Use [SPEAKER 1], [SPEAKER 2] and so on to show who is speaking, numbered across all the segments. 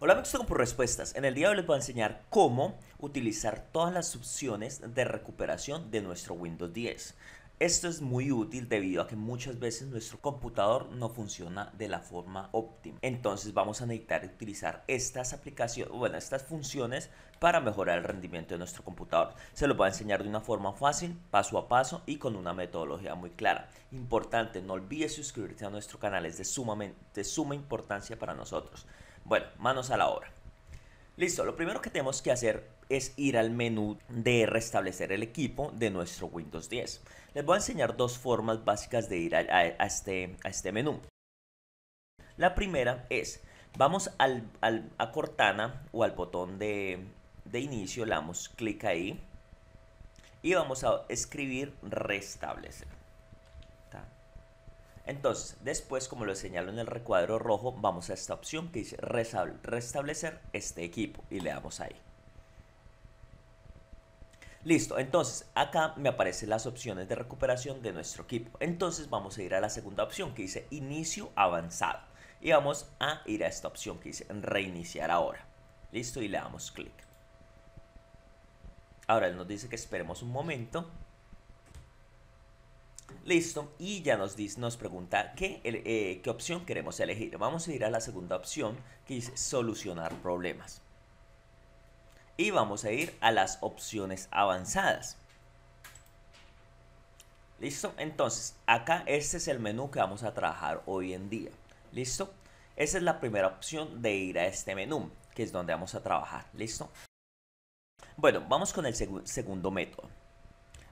[SPEAKER 1] Hola amigos, tengo por respuestas. En el día de hoy les voy a enseñar cómo utilizar todas las opciones de recuperación de nuestro Windows 10. Esto es muy útil debido a que muchas veces nuestro computador no funciona de la forma óptima. Entonces vamos a necesitar utilizar estas aplicaciones, bueno, estas funciones para mejorar el rendimiento de nuestro computador. Se lo voy a enseñar de una forma fácil, paso a paso y con una metodología muy clara. Importante, no olvides suscribirte a nuestro canal, es de, sumamente, de suma importancia para nosotros. Bueno, manos a la obra. Listo, lo primero que tenemos que hacer es ir al menú de restablecer el equipo de nuestro Windows 10. Les voy a enseñar dos formas básicas de ir a, este, este, menú. La primera es, vamos a Cortana o al botón de, de inicio, le damos clic ahí y vamos a escribir restablecer. Entonces, después, como lo señalo en el recuadro rojo, vamos a esta opción que dice restablecer este equipo y le damos ahí. Listo, entonces acá me aparecen las opciones de recuperación de nuestro equipo. Entonces vamos a ir a la segunda opción que dice inicio avanzado. Y vamos a ir a esta opción que dice reiniciar ahora. Listo, y le damos clic. Ahora él nos dice que esperemos un momento. Listo, y ya nos, nos pregunta eh, qué, opción queremos elegir. Vamos a ir a la segunda opción que es solucionar problemas. Y vamos a ir a las opciones avanzadas. ¿Listo? Entonces, acá este es el menú que vamos a trabajar hoy en día. ¿Listo? Esa es la primera opción de ir a este menú, que es donde vamos a trabajar. ¿Listo? Bueno, vamos con el segundo método.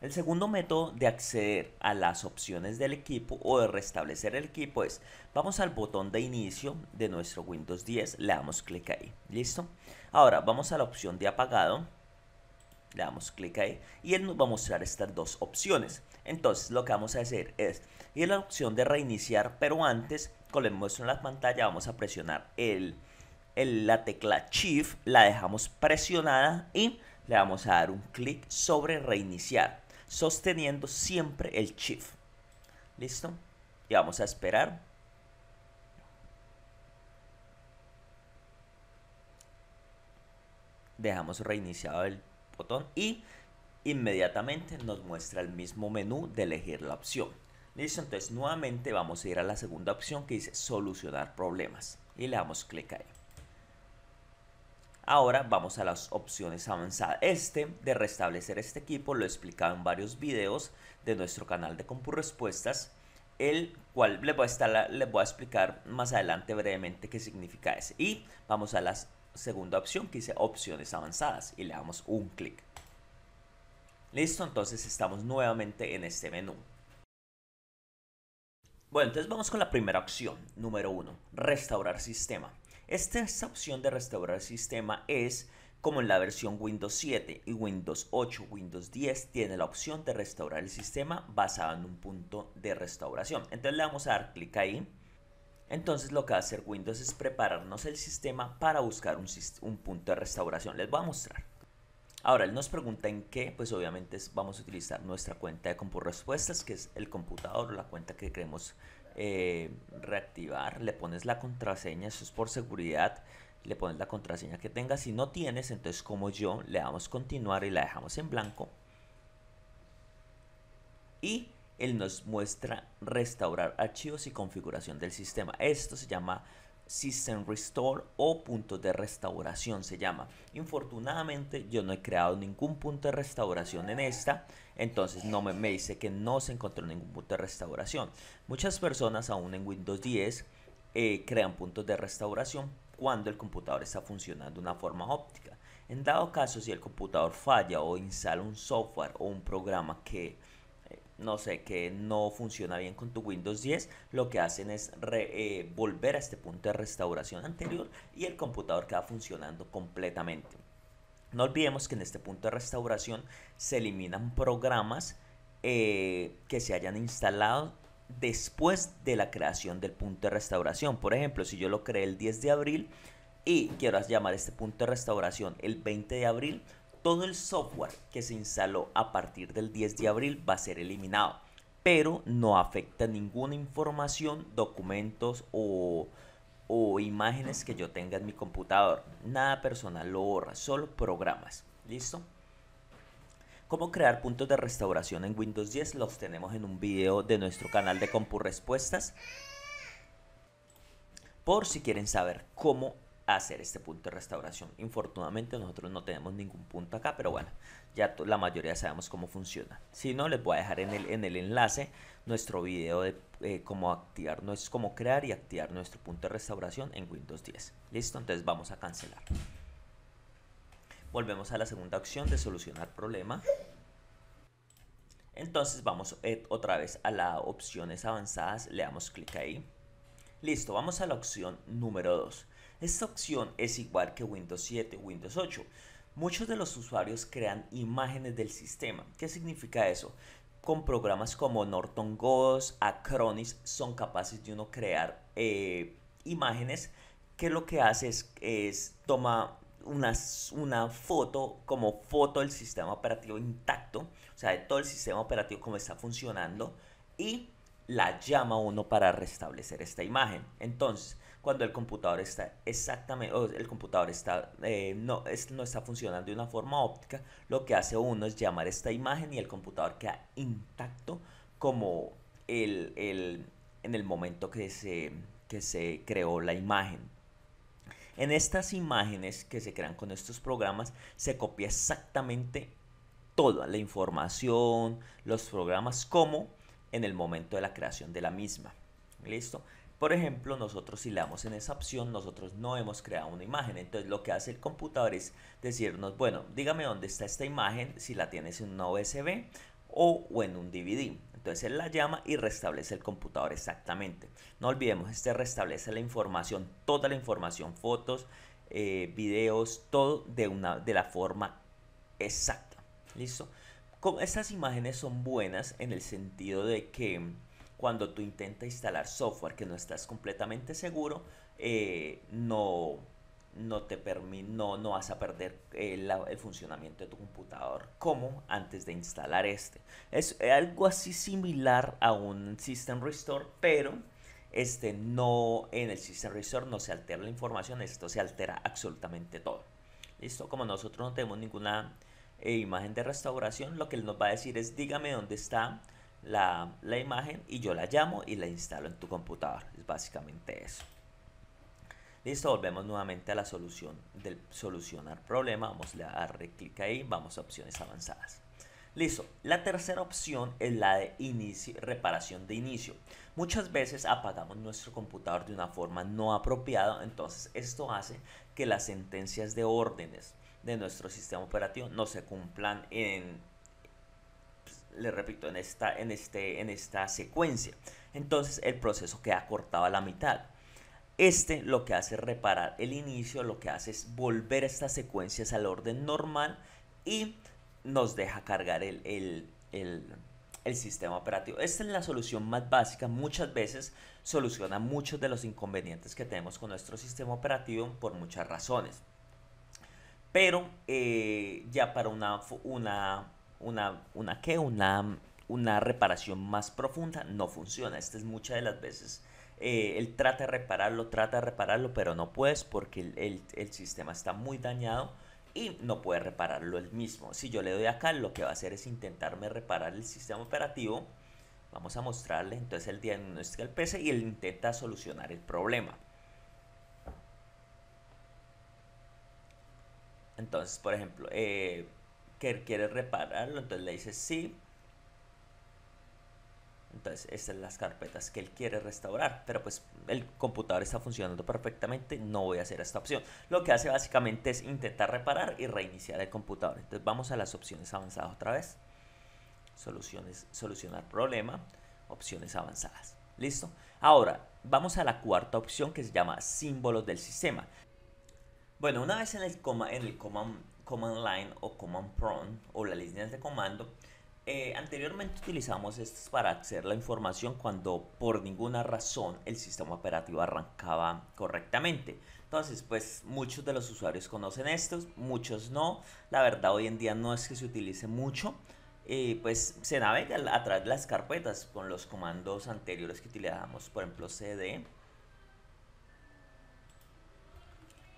[SPEAKER 1] El segundo método de acceder a las opciones del equipo o de restablecer el equipo es, vamos al botón de inicio de nuestro Windows 10, le damos clic ahí, ¿listo? Ahora vamos a la opción de apagado, le damos clic ahí y él nos va a mostrar estas dos opciones. Entonces lo que vamos a hacer es ir a la opción de reiniciar, pero antes, con el muestro en la pantalla, vamos a presionar el, la tecla Shift, la dejamos presionada y le vamos a dar un clic sobre reiniciar sosteniendo siempre el shift. ¿Listo? Y vamos a esperar. Dejamos reiniciado el botón y inmediatamente nos muestra el mismo menú de elegir la opción. Listo, entonces nuevamente vamos a ir a la segunda opción que dice solucionar problemas y le damos clic ahí. Ahora vamos a las opciones avanzadas. Este de restablecer este equipo lo he explicado en varios videos de nuestro canal de compu respuestas el cual les voy, a a explicar más adelante brevemente qué significa ese. Y vamos a la segunda opción que dice opciones avanzadas y le damos un clic. Listo, entonces estamos nuevamente en este menú. Bueno, entonces vamos con la primera opción, número uno, restaurar sistema. Esta opción de restaurar el sistema es como en la versión Windows 7 y Windows 8, Windows 10 tiene la opción de restaurar el sistema basado en un punto de restauración. Entonces le vamos a dar clic ahí. Entonces lo que va a hacer Windows es prepararnos el sistema para buscar un, punto de restauración. Les voy a mostrar. Ahora, él nos pregunta en qué, pues obviamente vamos a utilizar nuestra cuenta de respuestas que es el computador o la cuenta que queremos eh, reactivar, le pones la contraseña, eso es por seguridad, le pones la contraseña que tengas, si no tienes, entonces como yo, le damos continuar y la dejamos en blanco. Y él nos muestra restaurar archivos y configuración del sistema. Esto se llama System Restore o puntos de restauración se llama. Infortunadamente yo no he creado ningún punto de restauración en esta, entonces no me, me dice que no se encontró ningún punto de restauración. Muchas personas aún en Windows 10 eh, crean puntos de restauración cuando el computador está funcionando de una forma óptica. En dado caso, si el computador falla o instala un software o un programa que no sé, que no funciona bien con tu Windows 10, lo que hacen es eh, volver a este punto de restauración anterior y el computador queda funcionando completamente. No olvidemos que en este punto de restauración se eliminan programas eh, que se hayan instalado después de la creación del punto de restauración. Por ejemplo, si yo lo creé el 10 de abril y quiero llamar este punto de restauración el 20 de abril, todo el software que se instaló a partir del 10 de abril va a ser eliminado, pero no afecta ninguna información, documentos o, imágenes que yo tenga en mi computador. Nada personal lo ahorra, solo programas. ¿Listo? Cómo crear puntos de restauración en Windows 10 los tenemos en un video de nuestro canal de CompuRespuestas. Por si quieren saber cómo hacer este punto de restauración. Infortunadamente nosotros no tenemos ningún punto acá, pero bueno, ya la mayoría sabemos cómo funciona. Si no, les voy a dejar en el, en el enlace nuestro video de eh, cómo activar, no es cómo crear y activar nuestro punto de restauración en Windows 10. Listo, entonces vamos a cancelar. Volvemos a la segunda opción de solucionar problema. Entonces vamos eh, otra vez a las opciones avanzadas, le damos clic ahí. Listo, vamos a la opción número 2 esta opción es igual que Windows 7, Windows 8. Muchos de los usuarios crean imágenes del sistema. ¿Qué significa eso? Con programas como Norton Ghost, Acronis, son capaces de uno crear eh, imágenes que lo que hace es, es toma una, una, foto como foto del sistema operativo intacto, o sea, de todo el sistema operativo como está funcionando y la llama uno para restablecer esta imagen. Entonces, cuando el computador está exactamente, o el computador está, eh, no, es, no está funcionando de una forma óptica, lo que hace uno es llamar esta imagen y el computador queda intacto como en el momento que se, que se creó la imagen. En estas imágenes que se crean con estos programas se copia exactamente toda la información, los programas, como en el momento de la creación de la misma. ¿Listo? Por ejemplo, nosotros si le damos en esa opción, nosotros no hemos creado una imagen. Entonces lo que hace el computador es decirnos, bueno, dígame dónde está esta imagen, si la tienes en una USB o, en un DVD. Entonces él la llama y restablece el computador exactamente. No olvidemos, este restablece la información, toda la información, fotos, eh, videos, todo de, una, de la forma exacta. ¿Listo? Estas imágenes son buenas en el sentido de que cuando tú intentas instalar software que no estás completamente seguro, eh, no, no, te no vas a perder eh, el funcionamiento de tu computador como antes de instalar este. Es algo así similar a un System Restore, pero este no en el System Restore no se altera la información, esto se altera absolutamente todo. Listo, como nosotros no tenemos ninguna eh, imagen de restauración, lo que él nos va a decir es dígame dónde está la, la imagen y yo la llamo y la instalo en tu computador. Es básicamente eso. Listo, volvemos nuevamente a la solución del solucionar problema. Vamos a darle clic ahí, vamos a opciones avanzadas. Listo, la tercera opción es la de inicio, reparación de inicio. Muchas veces apagamos nuestro computador de una forma no apropiada, entonces esto hace que las sentencias de órdenes de nuestro sistema operativo no se cumplan en, le repito, en esta, en, este, en esta secuencia. Entonces el proceso queda cortado a la mitad. Este lo que hace es reparar el inicio, lo que hace es volver estas secuencias al orden normal y nos deja cargar el, el, sistema operativo. Esta es la solución más básica, muchas veces soluciona muchos de los inconvenientes que tenemos con nuestro sistema operativo por muchas razones. Pero eh, ya para una, una una, una una, una reparación más profunda, no funciona. Esta es muchas de las veces. Eh, él trata de repararlo, trata de repararlo, pero no puedes porque el, sistema está muy dañado y no puede repararlo él mismo. Si yo le doy acá, lo que va a hacer es intentarme reparar el sistema operativo. Vamos a mostrarle, entonces el diagnóstico el PC y él intenta solucionar el problema. Entonces, por ejemplo, eh, que quiere repararlo, entonces le dice sí. Entonces, estas son las carpetas que él quiere restaurar, pero pues el computador está funcionando perfectamente, no voy a hacer esta opción. Lo que hace básicamente es intentar reparar y reiniciar el computador. Entonces, vamos a las opciones avanzadas otra vez. Soluciones, solucionar problema, opciones avanzadas. ¿Listo? Ahora, vamos a la cuarta opción que se llama símbolos del sistema. Bueno, una vez en el, coma, en el, coma, command line o command prompt o las líneas de comando. Eh, anteriormente utilizamos estos para acceder la información cuando por ninguna razón el sistema operativo arrancaba correctamente. Entonces, pues muchos de los usuarios conocen estos, muchos no. La verdad, hoy en día no es que se utilice mucho. Eh, pues se navega a través de las carpetas con los comandos anteriores que utilizamos, por ejemplo, cd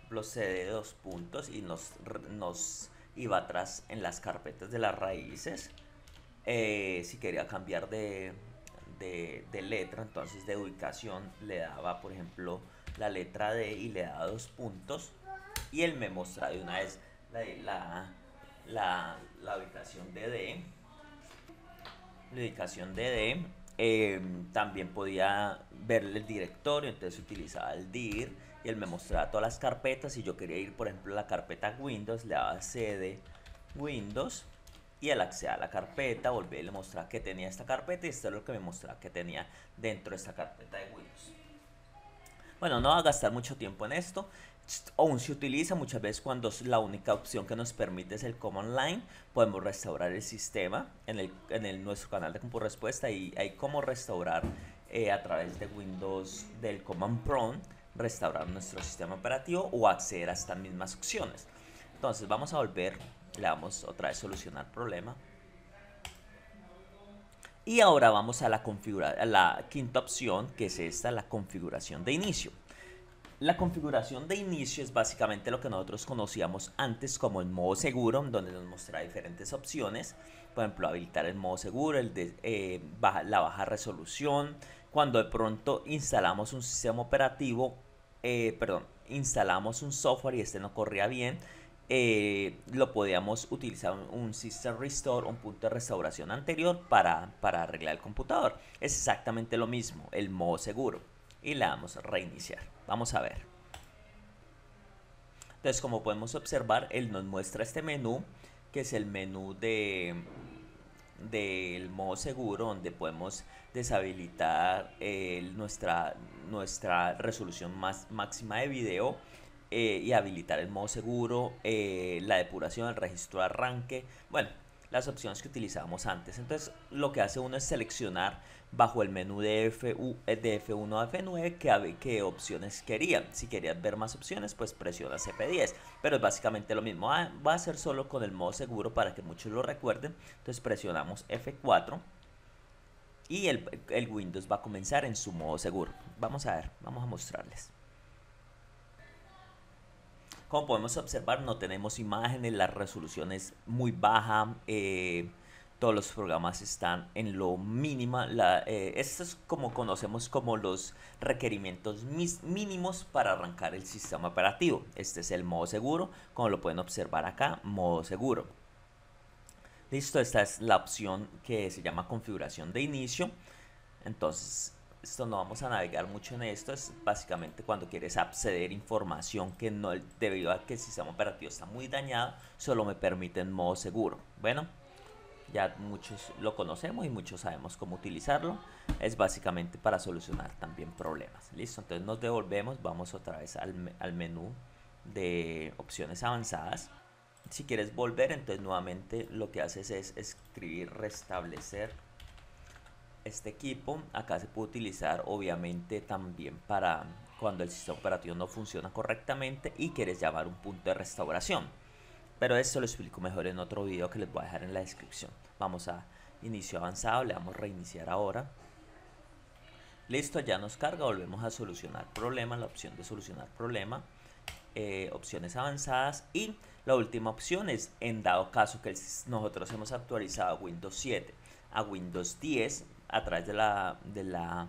[SPEAKER 1] procede dos puntos y nos, nos iba atrás en las carpetas de las raíces. Eh, si quería cambiar de, letra, entonces de ubicación le daba, por ejemplo, la letra D y le daba dos puntos. Y él me mostraba de una vez la, la, ubicación de D. La ubicación de D. Eh, también podía verle el directorio, entonces utilizaba el dir y él me mostraba todas las carpetas. Y yo quería ir, por ejemplo, a la carpeta Windows, le daba de Windows y él accedía a la carpeta, volvía y le mostraba que tenía esta carpeta y esto es lo que me mostraba que tenía dentro de esta carpeta de Windows. Bueno, no va a gastar mucho tiempo en esto. Aún se utiliza muchas veces cuando la única opción que nos permite es el Command Line. Podemos restaurar el sistema en, el, en el, nuestro canal de Compu Respuesta y hay cómo restaurar eh, a través de Windows del Command Prompt restaurar nuestro sistema operativo o acceder a estas mismas opciones. Entonces vamos a volver, le damos otra vez solucionar problema. Y ahora vamos a la, configura la quinta opción, que es esta, la configuración de inicio. La configuración de inicio es básicamente lo que nosotros conocíamos antes como el modo seguro, donde nos mostraba diferentes opciones. Por ejemplo, habilitar el modo seguro, eh, la baja resolución. Cuando de pronto instalamos un sistema operativo eh, perdón, instalamos un software y este no corría bien, eh, lo podíamos utilizar un, System Restore, un punto de restauración anterior para, para arreglar el computador. Es exactamente lo mismo, el modo seguro. Y le damos reiniciar. Vamos a ver. Entonces, como podemos observar, él nos muestra este menú, que es el menú de, del modo seguro donde podemos deshabilitar eh, nuestra, nuestra resolución más, máxima de video eh, y habilitar el modo seguro, eh, la depuración, el registro de arranque. Bueno, las opciones que utilizábamos antes. Entonces lo que hace uno es seleccionar bajo el menú de, F1 eh, a F9 qué, opciones quería. Si querías ver más opciones, pues presiona cp 10 Pero es básicamente lo mismo. Ah, va a ser solo con el modo seguro para que muchos lo recuerden. Entonces presionamos F4 y el Windows va a comenzar en su modo seguro. Vamos a ver, vamos a mostrarles. Como podemos observar, no tenemos imágenes, la resolución es muy baja, eh, todos los programas están en lo mínima. Eh, esto es como conocemos como los requerimientos mínimos para arrancar el sistema operativo. Este es el modo seguro, como lo pueden observar acá, modo seguro. Listo, esta es la opción que se llama configuración de inicio. Entonces esto no vamos a navegar mucho en esto, es básicamente cuando quieres acceder información que no, debido a que el sistema operativo está muy dañado, solo me permite en modo seguro. Bueno, ya muchos lo conocemos y muchos sabemos cómo utilizarlo. Es básicamente para solucionar también problemas. Listo, entonces nos devolvemos, vamos otra vez al, al menú de opciones avanzadas. Si quieres volver, entonces nuevamente lo que haces es escribir restablecer este equipo acá se puede utilizar obviamente también para cuando el sistema operativo no funciona correctamente y quieres llamar un punto de restauración. Pero eso lo explico mejor en otro video que les voy a dejar en la descripción. Vamos a inicio avanzado, le damos reiniciar ahora. Listo, ya nos carga, volvemos a solucionar problemas la opción de solucionar problema, eh, opciones avanzadas y la última opción es en dado caso que nosotros hemos actualizado Windows 7 a Windows 10 a través de la, la,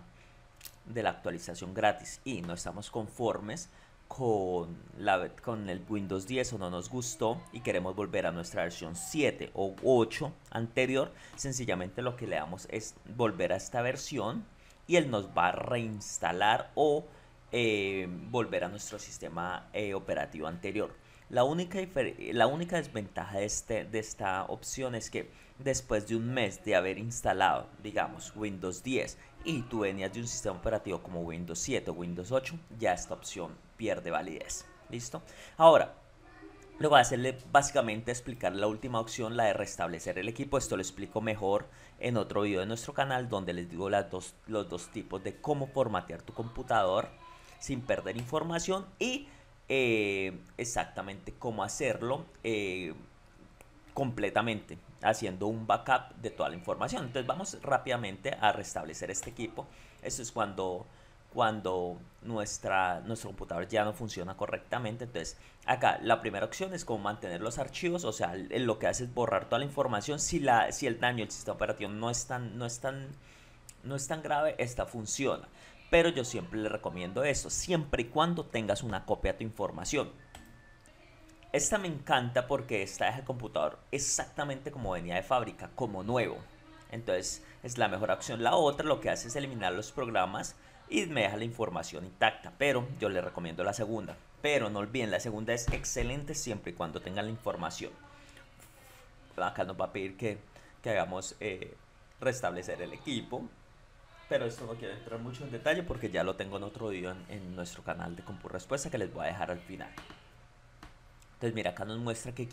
[SPEAKER 1] de la actualización gratis y no estamos conformes con, la, con el Windows 10 o no nos gustó y queremos volver a nuestra versión 7 o 8 anterior, sencillamente lo que le damos es volver a esta versión y él nos va a reinstalar o eh, volver a nuestro sistema eh, operativo anterior. La única, la única desventaja de, este, de esta opción es que después de un mes de haber instalado, digamos, Windows 10 y tú venías de un sistema operativo como Windows 7 o Windows 8, ya esta opción pierde validez. ¿Listo? Ahora, lo voy a hacerle básicamente explicar la última opción, la de restablecer el equipo. Esto lo explico mejor en otro video de nuestro canal donde les digo las dos, los dos tipos de cómo formatear tu computador sin perder información y eh, exactamente cómo hacerlo eh, completamente haciendo un backup de toda la información. Entonces vamos rápidamente a restablecer este equipo. Esto es cuando, cuando nuestra, nuestro computador ya no funciona correctamente. Entonces acá la primera opción es como mantener los archivos. O sea, lo que hace es borrar toda la información. Si, la, si el daño del sistema operativo no es tan, no es tan, no es tan grave, esta funciona. Pero yo siempre le recomiendo eso, siempre y cuando tengas una copia de tu información. Esta me encanta porque esta deja el computador exactamente como venía de fábrica, como nuevo. Entonces es la mejor opción. La otra lo que hace es eliminar los programas y me deja la información intacta. Pero yo le recomiendo la segunda. Pero no olviden, la segunda es excelente siempre y cuando tengan la información. Acá nos va a pedir que, que hagamos eh, restablecer el equipo. Pero esto no quiero entrar mucho en detalle porque ya lo tengo en otro video en, nuestro canal de CompuRespuesta Respuesta que les voy a dejar al final. Entonces mira, acá nos muestra que,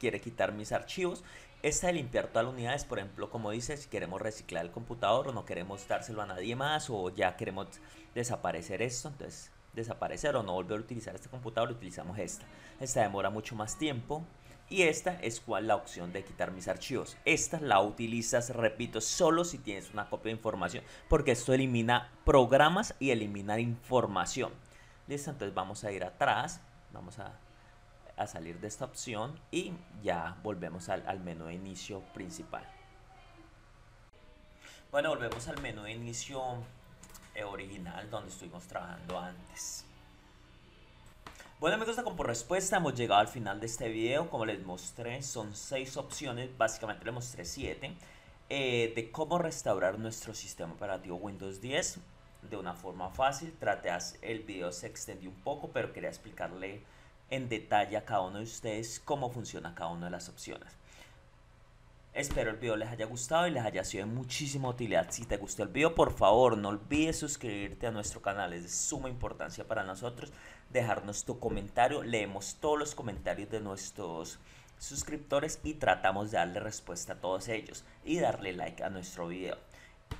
[SPEAKER 1] quiere quitar mis archivos. Esta de limpiar todas las unidades, por ejemplo, como dice, si queremos reciclar el computador o no queremos dárselo a nadie más o ya queremos desaparecer esto, entonces desaparecer o no volver a utilizar este computador, utilizamos esta. Esta demora mucho más tiempo. Y esta es cual la opción de quitar mis archivos. Esta la utilizas, repito, solo si tienes una copia de información, porque esto elimina programas y elimina información. Listo, entonces vamos a ir atrás, vamos a a salir de esta opción y ya volvemos al, al menú de inicio principal. Bueno, volvemos al menú de inicio eh, original donde estuvimos trabajando antes. Bueno amigos con por Respuesta, hemos llegado al final de este vídeo, Como les mostré, son seis opciones, básicamente les mostré siete, eh, de cómo restaurar nuestro sistema operativo Windows 10 de una forma fácil. Traté, el vídeo se extendió un poco, pero quería explicarle en detalle a cada uno de ustedes cómo funciona cada una de las opciones. Espero el video les haya gustado y les haya sido de muchísima utilidad. Si te gustó el video, por favor, no olvides suscribirte a nuestro canal. Es de suma importancia para nosotros dejarnos tu comentario. Leemos todos los comentarios de nuestros suscriptores y tratamos de darle respuesta a todos ellos y darle like a nuestro video.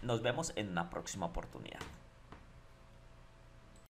[SPEAKER 1] Nos vemos en una próxima oportunidad.